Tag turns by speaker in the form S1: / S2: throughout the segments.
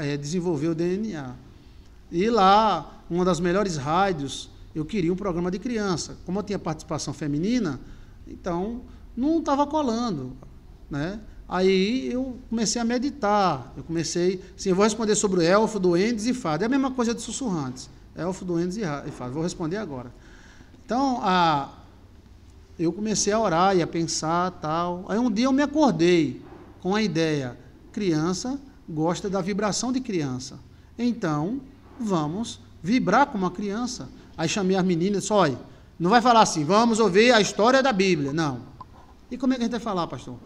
S1: é, desenvolver o DNA. E lá, uma das melhores rádios, eu queria um programa de criança. Como eu tinha participação feminina, então não estava colando. Né? Aí eu comecei a meditar, eu comecei, sim, eu vou responder sobre o elfo, duendes e fado É a mesma coisa de sussurrantes. Elfo, duendes e fado Vou responder agora. Então, a, eu comecei a orar e a pensar, tal. Aí um dia eu me acordei com a ideia, criança gosta da vibração de criança. Então, vamos vibrar como uma criança. Aí chamei as meninas, olha, não vai falar assim, vamos ouvir a história da Bíblia, não. E como é que a gente vai falar, pastor?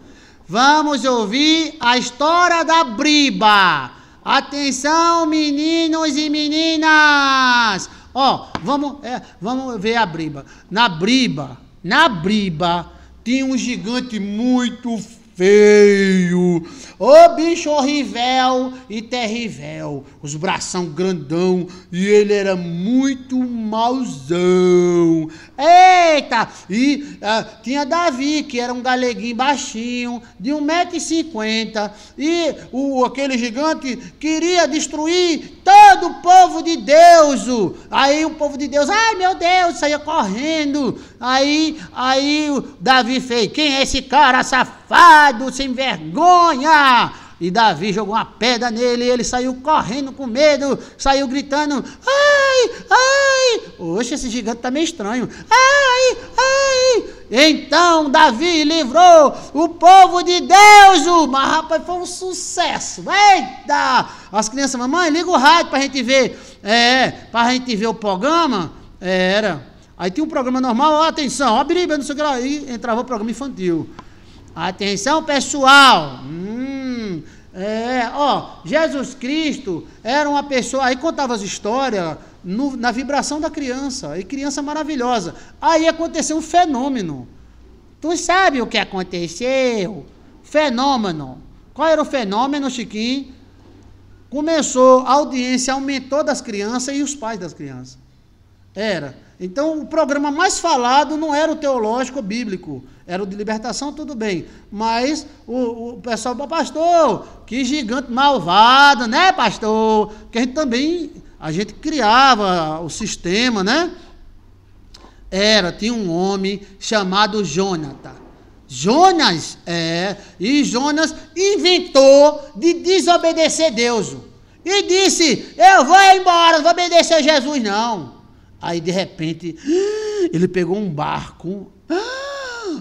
S1: Vamos ouvir a história da briba. Atenção, meninos e meninas. Ó, vamos, é, vamos ver a briba. Na briba, na briba, tinha um gigante muito feio. Ô bicho horrível e terrível. Os bração grandão e ele era muito mauzão. Eita! E uh, tinha Davi, que era um galeguinho baixinho, de 1,50m. E o, aquele gigante queria destruir todo o povo de Deus. Aí o povo de Deus, ai meu Deus, saía correndo. Aí, aí o Davi fez: Quem é esse cara safado, sem vergonha? E Davi jogou uma pedra nele, ele saiu correndo com medo, saiu gritando: Ai, ai! Oxe, esse gigante tá meio estranho. Ai, ai! Então Davi livrou o povo de Deus, mas rapaz, foi um sucesso. Eita! As crianças, mamãe, liga o rádio pra gente ver. É, pra gente ver o programa. Era. Aí tinha um programa normal, atenção, abre bíblia, não sei o que lá, aí entrava o programa infantil. Atenção pessoal, hum, é, ó, Jesus Cristo era uma pessoa, aí contava as histórias no, na vibração da criança, e criança maravilhosa. Aí aconteceu um fenômeno. Tu sabe o que aconteceu? Fenômeno. Qual era o fenômeno, Chiquinho? Começou, a audiência aumentou das crianças e os pais das crianças. Era. Então, o programa mais falado não era o teológico bíblico, era o de libertação, tudo bem. Mas o, o pessoal, pastor, que gigante malvado, né, pastor? Porque a gente também, a gente criava o sistema, né? Era, tinha um homem chamado Jonathan. Jonas, é, e Jonas inventou de desobedecer Deus. E disse: Eu vou embora, não vou obedecer a Jesus, não. Aí, de repente, ele pegou um barco.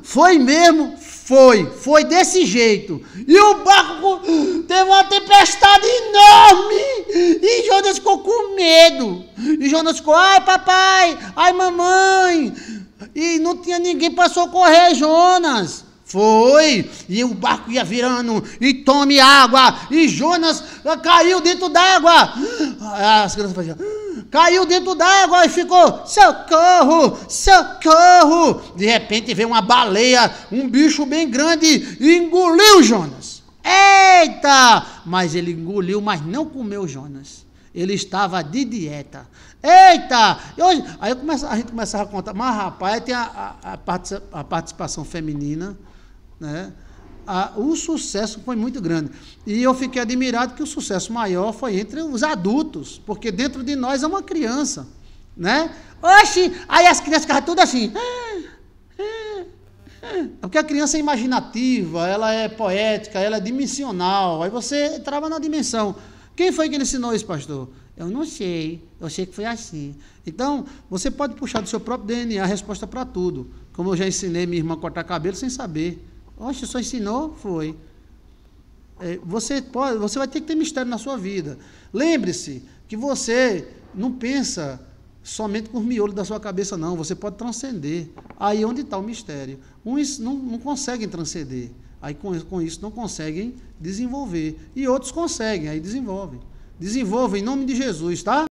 S1: Foi mesmo? Foi. Foi desse jeito. E o barco teve uma tempestade enorme. E Jonas ficou com medo. E Jonas ficou, ai papai, ai mamãe. E não tinha ninguém para socorrer Jonas. Foi, e o barco ia virando, e tome água, e Jonas caiu dentro d'água. As crianças faziam caiu dentro d'água e ficou: socorro, socorro. De repente veio uma baleia, um bicho bem grande e engoliu Jonas. Eita! Mas ele engoliu, mas não comeu Jonas. Ele estava de dieta. Eita! Hoje, aí começo, a gente começava a contar. Mas, rapaz, tem a, a, a, participação feminina, né? a, o sucesso foi muito grande. E eu fiquei admirado que o sucesso maior foi entre os adultos, porque dentro de nós é uma criança, né? Oxi! Aí as crianças ficavam tudo assim. É porque a criança é imaginativa, ela é poética, ela é dimensional. Aí você trava na dimensão. Quem foi que lhe ensinou isso, pastor? Eu não sei, eu sei que foi assim. Então, você pode puxar do seu próprio DNA a resposta para tudo. Como eu já ensinei minha irmã a cortar cabelo sem saber. Oxe, só ensinou? Foi. É, você, pode, você vai ter que ter mistério na sua vida. Lembre-se que você não pensa somente com os miolos da sua cabeça, não. Você pode transcender. Aí onde está o mistério? Uns não, não conseguem transcender. Aí com, com isso não conseguem desenvolver. E outros conseguem, aí desenvolvem. Desenvolvem em nome de Jesus, tá?